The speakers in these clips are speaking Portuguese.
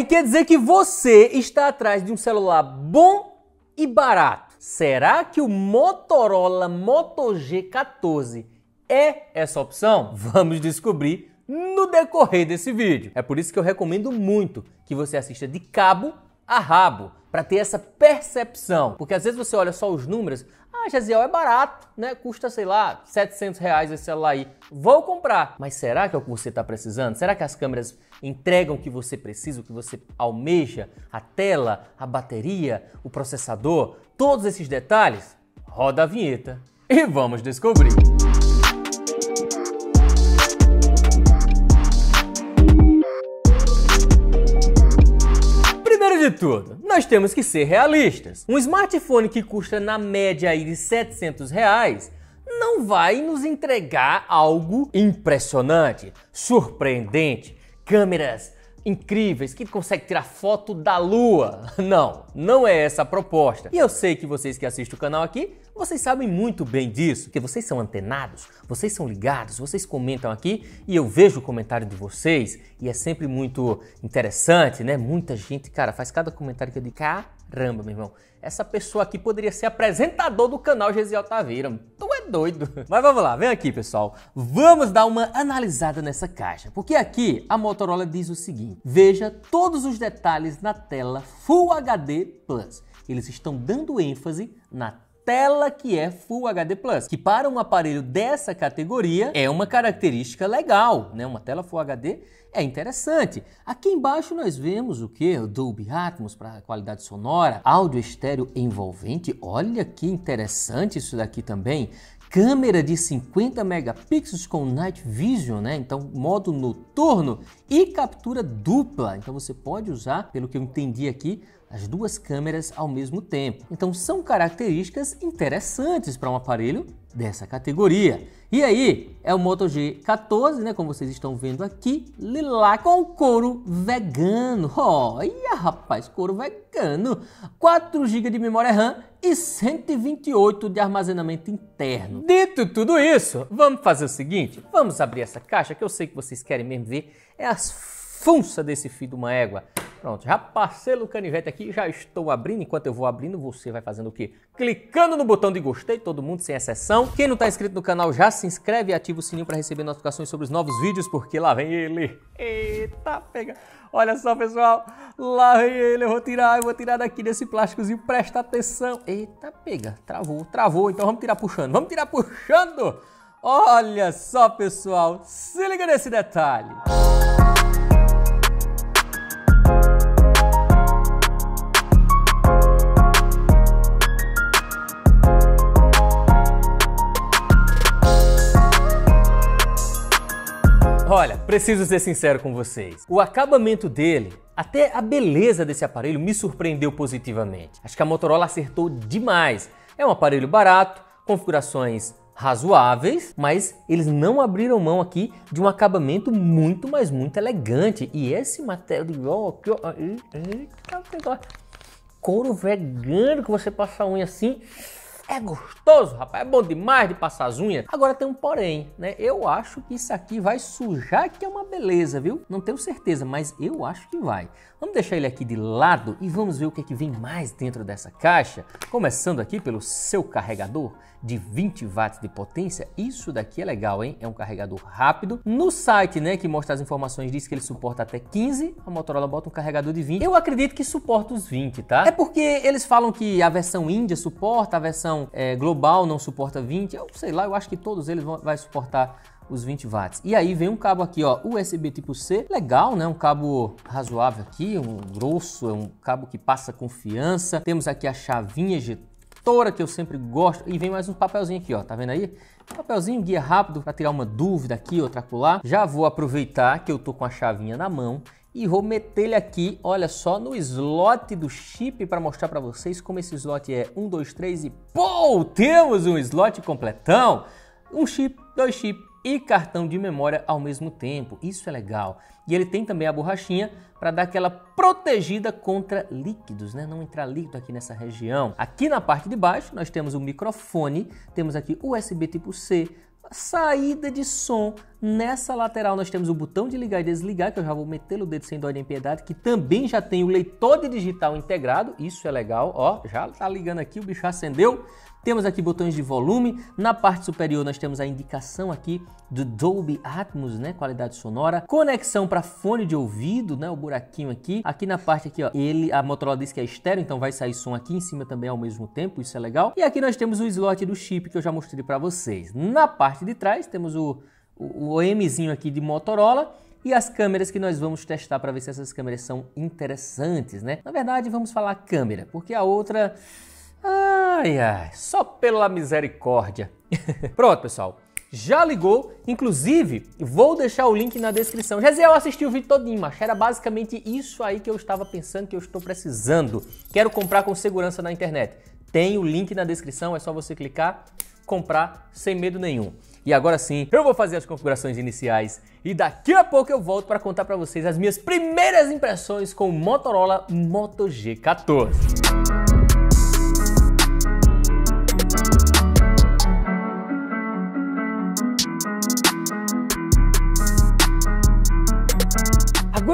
Aí quer dizer que você está atrás de um celular bom e barato. Será que o Motorola Moto G14 é essa opção? Vamos descobrir no decorrer desse vídeo. É por isso que eu recomendo muito que você assista de cabo a rabo para ter essa percepção. Porque às vezes você olha só os números, ah, Jaziel é barato, né? Custa, sei lá, 700 reais esse celular aí. Vou comprar. Mas será que é o que você está precisando? Será que as câmeras entregam o que você precisa, o que você almeja? A tela, a bateria, o processador, todos esses detalhes? Roda a vinheta e vamos descobrir. Música tudo, nós temos que ser realistas. Um smartphone que custa na média aí de 700 reais não vai nos entregar algo impressionante, surpreendente, câmeras incríveis que consegue tirar foto da lua. Não, não é essa a proposta. E eu sei que vocês que assistem o canal aqui, vocês sabem muito bem disso, que vocês são antenados, vocês são ligados, vocês comentam aqui e eu vejo o comentário de vocês e é sempre muito interessante, né? Muita gente, cara, faz cada comentário que eu digo, caramba, meu irmão, essa pessoa aqui poderia ser apresentador do canal Gesiel Taveira. Então doido. Mas vamos lá, vem aqui, pessoal. Vamos dar uma analisada nessa caixa, porque aqui a Motorola diz o seguinte: veja todos os detalhes na tela Full HD Plus. Eles estão dando ênfase na tela que é Full HD Plus, que para um aparelho dessa categoria é uma característica legal, né? Uma tela Full HD é interessante. Aqui embaixo nós vemos o que? O Dolby Atmos para qualidade sonora, áudio estéreo envolvente. Olha que interessante isso daqui também câmera de 50 megapixels com night vision, né? Então, modo noturno e captura dupla. Então, você pode usar, pelo que eu entendi aqui, as duas câmeras ao mesmo tempo. Então, são características interessantes para um aparelho dessa categoria. E aí, é o Moto G14, né, como vocês estão vendo aqui, lilá com couro vegano. Olha, rapaz, couro vegano. 4 GB de memória RAM e 128 de armazenamento interno. Dito tudo isso, vamos fazer o seguinte, vamos abrir essa caixa que eu sei que vocês querem mesmo ver, é as funças desse fio de uma égua. Pronto, já passei o canivete aqui, já estou abrindo. Enquanto eu vou abrindo, você vai fazendo o quê? Clicando no botão de gostei, todo mundo sem exceção. Quem não está inscrito no canal, já se inscreve e ativa o sininho para receber notificações sobre os novos vídeos, porque lá vem ele. Eita, pega. Olha só, pessoal, lá vem ele. Eu vou tirar, eu vou tirar daqui desse plásticozinho, presta atenção. Eita, pega. Travou, travou. Então vamos tirar puxando, vamos tirar puxando. Olha só, pessoal, se liga nesse detalhe. Música Olha, preciso ser sincero com vocês. O acabamento dele até a beleza desse aparelho me surpreendeu positivamente. Acho que a Motorola acertou demais. É um aparelho barato, configurações razoáveis, mas eles não abriram mão aqui de um acabamento muito, mas muito elegante. E esse material aqui, ó, couro vegano que você passa a unha assim, é gostoso, rapaz. É bom demais de passar as unhas. Agora tem um porém, né? Eu acho que isso aqui vai sujar, que é uma beleza, viu? Não tenho certeza, mas eu acho que vai. Vamos deixar ele aqui de lado e vamos ver o que, é que vem mais dentro dessa caixa. Começando aqui pelo seu carregador de 20 watts de potência. Isso daqui é legal, hein? É um carregador rápido. No site, né, que mostra as informações, diz que ele suporta até 15. A Motorola bota um carregador de 20. Eu acredito que suporta os 20, tá? É porque eles falam que a versão Índia suporta, a versão é, global não suporta 20. Eu sei lá, eu acho que todos eles vão, vai suportar os 20 watts. E aí vem um cabo aqui, ó, USB tipo C, legal, né? Um cabo razoável aqui, um grosso, é um cabo que passa confiança. Temos aqui a chavinha ejetora que eu sempre gosto e vem mais um papelzinho aqui, ó, tá vendo aí? papelzinho, guia rápido para tirar uma dúvida aqui, outra acolá. Já vou aproveitar que eu tô com a chavinha na mão e vou meter ele aqui, olha só, no slot do chip para mostrar para vocês como esse slot é 1, 2, 3 e pô, temos um slot completão, um chip, dois chips, e cartão de memória ao mesmo tempo. Isso é legal. E ele tem também a borrachinha para dar aquela protegida contra líquidos, né? Não entrar líquido aqui nessa região. Aqui na parte de baixo nós temos o microfone, temos aqui USB tipo C, saída de som Nessa lateral nós temos o botão de ligar e desligar, que eu já vou meter o dedo sem dó nem piedade, que também já tem o leitor de digital integrado, isso é legal, ó, já tá ligando aqui, o bicho acendeu. Temos aqui botões de volume, na parte superior nós temos a indicação aqui do Dolby Atmos, né, qualidade sonora, conexão para fone de ouvido, né, o buraquinho aqui. Aqui na parte aqui, ó, ele a Motorola diz que é estéreo, então vai sair som aqui em cima também ao mesmo tempo, isso é legal. E aqui nós temos o slot do chip que eu já mostrei para vocês. Na parte de trás temos o o OMzinho aqui de Motorola e as câmeras que nós vamos testar para ver se essas câmeras são interessantes, né? Na verdade, vamos falar câmera, porque a outra. Ai, ai, só pela misericórdia. Pronto, pessoal. Já ligou? Inclusive, vou deixar o link na descrição. Já eu assisti o vídeo todinho, mas era basicamente isso aí que eu estava pensando que eu estou precisando. Quero comprar com segurança na internet. Tem o link na descrição, é só você clicar, comprar sem medo nenhum. E agora sim, eu vou fazer as configurações iniciais e daqui a pouco eu volto para contar para vocês as minhas primeiras impressões com o Motorola Moto G14.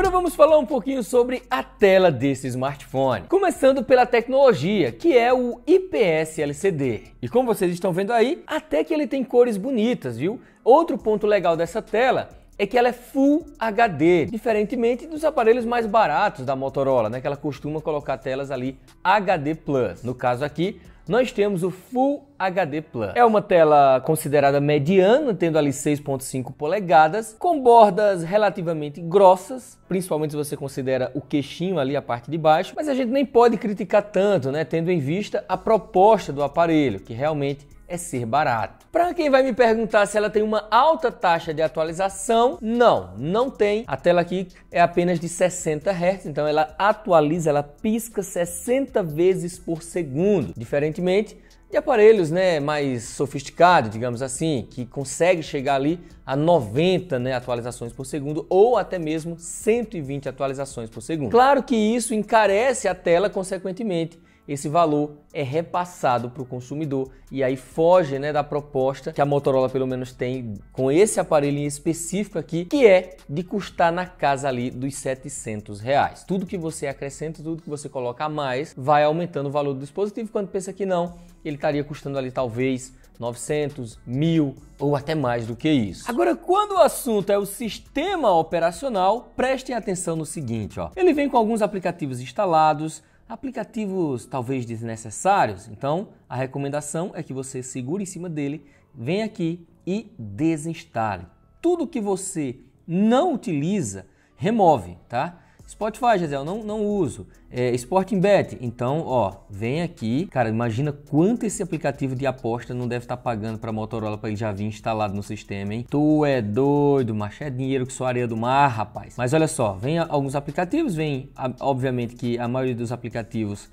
Agora vamos falar um pouquinho sobre a tela desse smartphone. Começando pela tecnologia, que é o IPS LCD. E como vocês estão vendo aí, até que ele tem cores bonitas, viu? Outro ponto legal dessa tela é que ela é Full HD, diferentemente dos aparelhos mais baratos da Motorola, né? Que ela costuma colocar telas ali HD Plus. No caso aqui, nós temos o Full HD Plus. É uma tela considerada mediana, tendo ali 6.5 polegadas, com bordas relativamente grossas, principalmente se você considera o queixinho ali, a parte de baixo, mas a gente nem pode criticar tanto, né, tendo em vista a proposta do aparelho, que realmente é ser barato. Para quem vai me perguntar se ela tem uma alta taxa de atualização, não, não tem. A tela aqui é apenas de 60 Hz, então ela atualiza, ela pisca 60 vezes por segundo, diferentemente de aparelhos, né, mais sofisticados, digamos assim, que consegue chegar ali a 90, né, atualizações por segundo ou até mesmo 120 atualizações por segundo. Claro que isso encarece a tela consequentemente esse valor é repassado para o consumidor e aí foge né, da proposta que a Motorola pelo menos tem com esse aparelho em específico aqui, que é de custar na casa ali dos 700 reais. Tudo que você acrescenta, tudo que você coloca a mais, vai aumentando o valor do dispositivo. Quando pensa que não, ele estaria custando ali talvez 900, 1000 ou até mais do que isso. Agora, quando o assunto é o sistema operacional, prestem atenção no seguinte, ó. Ele vem com alguns aplicativos instalados, Aplicativos talvez desnecessários, então a recomendação é que você segure em cima dele, venha aqui e desinstale. Tudo que você não utiliza, remove, tá? Spotify, Gisele, não, não uso. É, Sporting Bet, então, ó, vem aqui. Cara, imagina quanto esse aplicativo de aposta não deve estar tá pagando pra Motorola pra ele já vir instalado no sistema, hein? Tu é doido, macho, é dinheiro que sou areia do mar, rapaz. Mas olha só, vem alguns aplicativos, vem, obviamente que a maioria dos aplicativos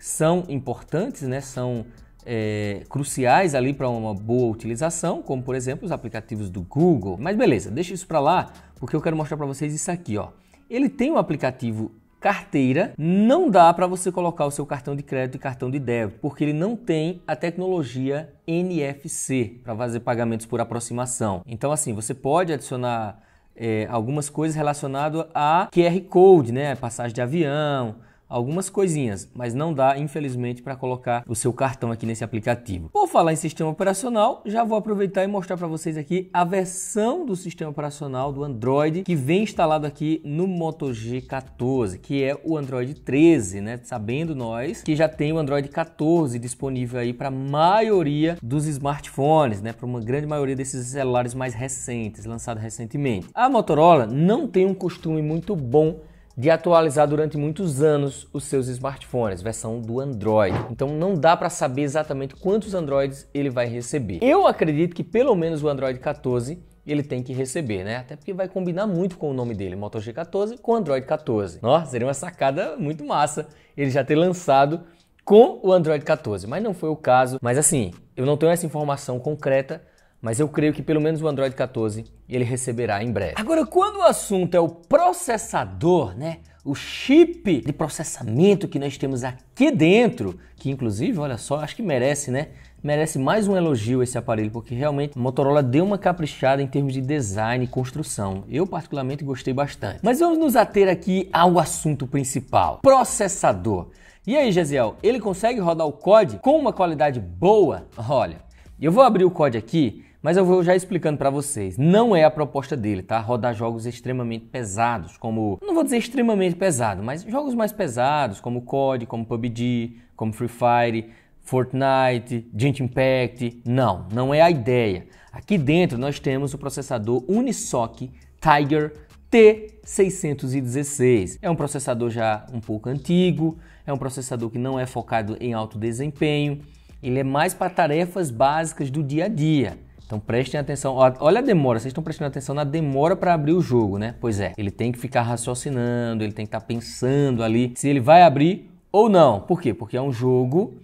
são importantes, né? São é, cruciais ali para uma boa utilização, como por exemplo os aplicativos do Google. Mas beleza, deixa isso para lá, porque eu quero mostrar para vocês isso aqui, ó. Ele tem um aplicativo carteira, não dá para você colocar o seu cartão de crédito e cartão de débito, porque ele não tem a tecnologia NFC para fazer pagamentos por aproximação. Então, assim, você pode adicionar é, algumas coisas relacionadas a QR Code, né? Passagem de avião, algumas coisinhas, mas não dá, infelizmente, para colocar o seu cartão aqui nesse aplicativo. Por falar em sistema operacional, já vou aproveitar e mostrar para vocês aqui a versão do sistema operacional do Android que vem instalado aqui no Moto G14, que é o Android 13, né? Sabendo nós que já tem o Android 14 disponível aí para a maioria dos smartphones, né? Para uma grande maioria desses celulares mais recentes, lançados recentemente. A Motorola não tem um costume muito bom de atualizar durante muitos anos os seus smartphones, versão do Android. Então não dá para saber exatamente quantos Androids ele vai receber. Eu acredito que pelo menos o Android 14 ele tem que receber, né? Até porque vai combinar muito com o nome dele, Moto G14 com Android 14. Nossa, seria uma sacada muito massa ele já ter lançado com o Android 14, mas não foi o caso. Mas assim, eu não tenho essa informação concreta mas eu creio que pelo menos o Android 14 ele receberá em breve. Agora, quando o assunto é o processador, né? O chip de processamento que nós temos aqui dentro, que inclusive, olha só, acho que merece, né? Merece mais um elogio esse aparelho, porque realmente a Motorola deu uma caprichada em termos de design e construção. Eu particularmente gostei bastante. Mas vamos nos ater aqui ao assunto principal: processador. E aí, Gesiel, ele consegue rodar o COD com uma qualidade boa? Olha, eu vou abrir o COD aqui mas eu vou já explicando para vocês. Não é a proposta dele, tá? Rodar jogos extremamente pesados, como. Não vou dizer extremamente pesado, mas jogos mais pesados, como COD, como PUBG, como Free Fire, Fortnite, Gint Impact. Não, não é a ideia. Aqui dentro nós temos o processador Unisoc Tiger T616. É um processador já um pouco antigo, é um processador que não é focado em alto desempenho, ele é mais para tarefas básicas do dia a dia. Então prestem atenção, olha a demora, vocês estão prestando atenção na demora para abrir o jogo, né? Pois é, ele tem que ficar raciocinando, ele tem que estar tá pensando ali se ele vai abrir ou não. Por quê? Porque é um jogo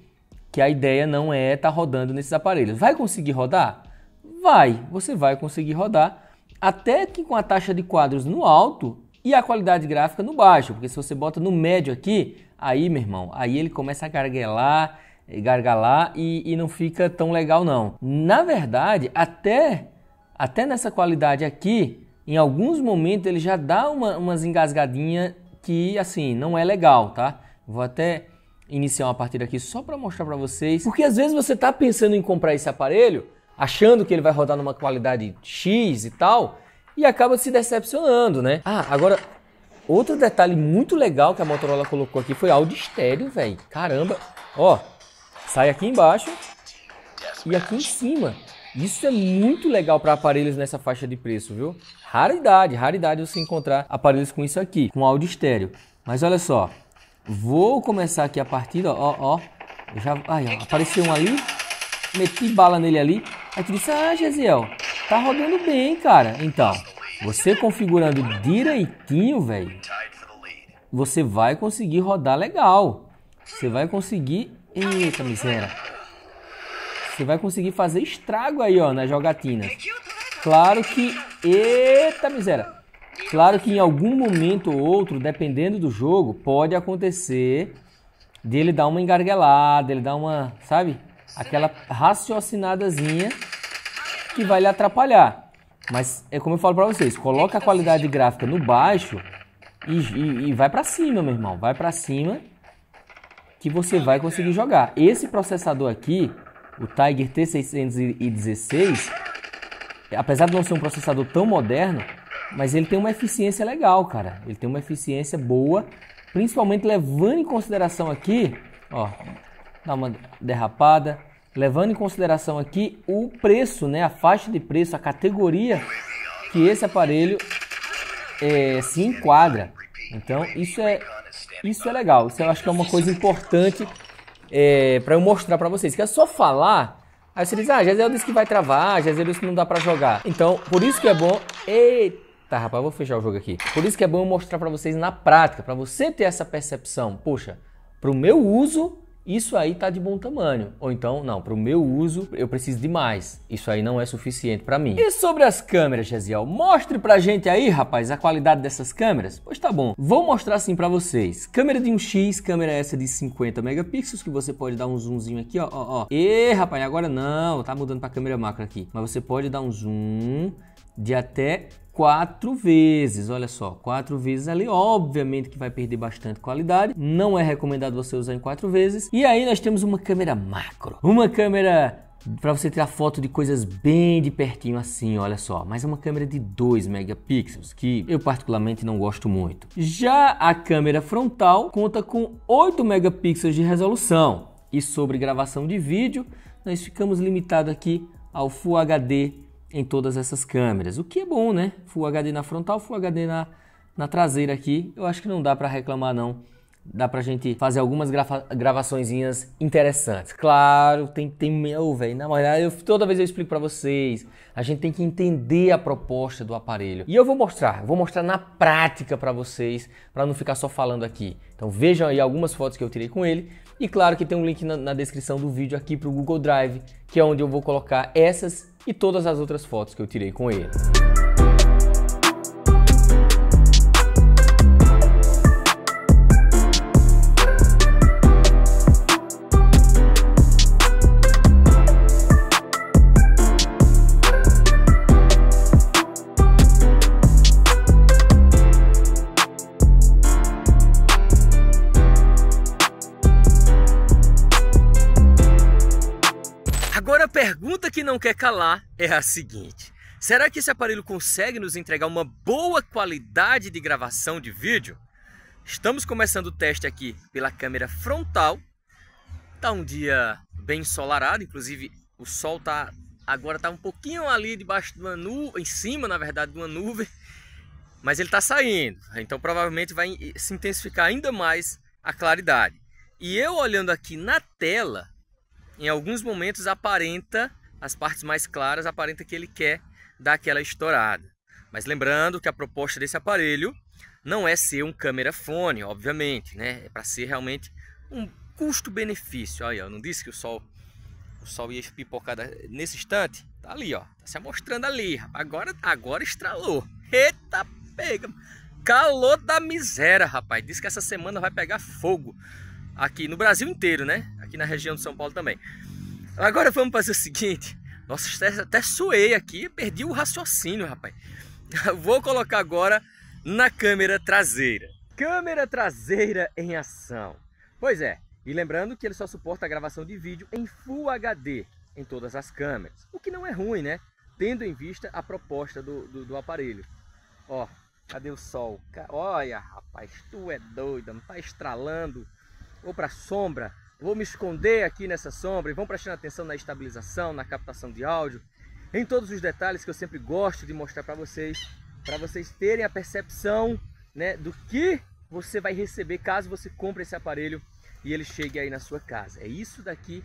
que a ideia não é estar tá rodando nesses aparelhos. Vai conseguir rodar? Vai, você vai conseguir rodar, até que com a taxa de quadros no alto e a qualidade gráfica no baixo, porque se você bota no médio aqui, aí, meu irmão, aí ele começa a garguelar gargalar e, e não fica tão legal não. Na verdade, até, até nessa qualidade aqui, em alguns momentos ele já dá uma, umas engasgadinhas que assim não é legal, tá? Vou até iniciar uma partida aqui só para mostrar para vocês, porque às vezes você tá pensando em comprar esse aparelho, achando que ele vai rodar numa qualidade X e tal, e acaba se decepcionando, né? Ah, agora outro detalhe muito legal que a Motorola colocou aqui foi áudio estéreo, velho. Caramba, ó. Sai aqui embaixo e aqui em cima. Isso é muito legal para aparelhos nessa faixa de preço, viu? Raridade, raridade você encontrar aparelhos com isso aqui, com áudio estéreo. Mas olha só, vou começar aqui a partida, ó, ó. Já, ó, apareceu um ali, meti bala nele ali. Aí tu disse, ah, Gesiel, tá rodando bem, cara. Então, você configurando direitinho, velho, você vai conseguir rodar legal. Você vai conseguir Eita miséria. Você vai conseguir fazer estrago aí, ó, nas jogatina. Claro que. Eita miséria. Claro que em algum momento ou outro, dependendo do jogo, pode acontecer dele dar uma engargalada, ele dar uma, sabe? Aquela raciocinadazinha que vai lhe atrapalhar. Mas é como eu falo para vocês, coloca a qualidade gráfica no baixo e, e, e vai para cima, meu irmão. Vai para cima que você vai conseguir jogar. Esse processador aqui, o Tiger T616, apesar de não ser um processador tão moderno, mas ele tem uma eficiência legal, cara. Ele tem uma eficiência boa, principalmente levando em consideração aqui, ó, dá uma derrapada, levando em consideração aqui o preço, né, a faixa de preço, a categoria que esse aparelho é, se enquadra. Então, isso é isso é legal. Isso eu acho que é uma coisa importante é, para eu mostrar para vocês. Que é só falar. Aí você diz, ah, Jezel disse que vai travar, Jezel disse que não dá para jogar. Então, por isso que é bom. Eita, rapaz, vou fechar o jogo aqui. Por isso que é bom eu mostrar para vocês na prática, para você ter essa percepção. Poxa, para o meu uso, isso aí tá de bom tamanho. Ou então, não, para o meu uso eu preciso de mais. Isso aí não é suficiente para mim. E sobre as câmeras, Gesiel, mostre pra gente aí, rapaz, a qualidade dessas câmeras. Pois tá bom. Vou mostrar assim para vocês. Câmera de 1x, câmera essa de 50 megapixels que você pode dar um zoomzinho aqui, ó, ó, ó. E, rapaz, agora não, tá mudando para câmera macro aqui. Mas você pode dar um zoom de até quatro vezes, olha só, quatro vezes ali, obviamente que vai perder bastante qualidade, não é recomendado você usar em quatro vezes. E aí nós temos uma câmera macro, uma câmera para você tirar foto de coisas bem de pertinho assim, olha só, mas é uma câmera de 2 megapixels, que eu particularmente não gosto muito. Já a câmera frontal conta com 8 megapixels de resolução. E sobre gravação de vídeo, nós ficamos limitados aqui ao Full HD em todas essas câmeras, o que é bom, né? Full HD na frontal, Full HD na, na traseira aqui, eu acho que não dá para reclamar não. Dá pra gente fazer algumas grava gravaçõezinhas interessantes. Claro, tem tem meu, velho. Na verdade, eu, toda vez eu explico para vocês, a gente tem que entender a proposta do aparelho. E eu vou mostrar, vou mostrar na prática para vocês, para não ficar só falando aqui. Então vejam aí algumas fotos que eu tirei com ele e claro que tem um link na, na descrição do vídeo aqui pro Google Drive, que é onde eu vou colocar essas e todas as outras fotos que eu tirei com ele. quer calar é a seguinte: será que esse aparelho consegue nos entregar uma boa qualidade de gravação de vídeo? Estamos começando o teste aqui pela câmera frontal. Tá um dia bem ensolarado, inclusive o sol tá agora tá um pouquinho ali debaixo de uma nuvem, em cima, na verdade, de uma nuvem, mas ele tá saindo. Então provavelmente vai se intensificar ainda mais a claridade. E eu olhando aqui na tela, em alguns momentos aparenta as partes mais claras aparenta que ele quer dar aquela estourada. Mas lembrando que a proposta desse aparelho não é ser um câmera fone, obviamente, né? É para ser realmente um custo-benefício. Aí, ó, não disse que o sol o sol ia pipocar nesse instante? Tá ali, ó. Tá se mostrando ali. Agora, agora estralou. Eita, pega. Calor da miséria, rapaz. Diz que essa semana vai pegar fogo aqui no Brasil inteiro, né? Aqui na região de São Paulo também. Agora vamos fazer o seguinte. Nossa, até suei aqui, perdi o raciocínio, rapaz. Vou colocar agora na câmera traseira. Câmera traseira em ação. Pois é, e lembrando que ele só suporta a gravação de vídeo em Full HD em todas as câmeras. O que não é ruim, né? Tendo em vista a proposta do, do, do aparelho. Ó, cadê o sol? Olha, rapaz, tu é doido, não tá estralando. Ou pra sombra, vou me esconder aqui nessa sombra e vão prestando atenção na estabilização, na captação de áudio, em todos os detalhes que eu sempre gosto de mostrar para vocês, para vocês terem a percepção né, do que você vai receber caso você compre esse aparelho e ele chegue aí na sua casa. É isso daqui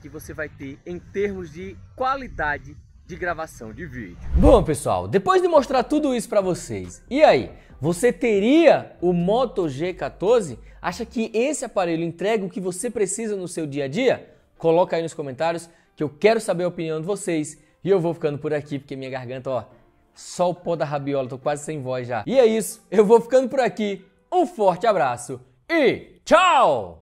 que você vai ter em termos de qualidade de gravação de vídeo. Bom, pessoal, depois de mostrar tudo isso para vocês, e aí? Você teria o Moto G14? Acha que esse aparelho entrega o que você precisa no seu dia a dia? Coloca aí nos comentários que eu quero saber a opinião de vocês. E eu vou ficando por aqui porque minha garganta, ó, só o pó da rabiola, tô quase sem voz já. E é isso, eu vou ficando por aqui. Um forte abraço e tchau!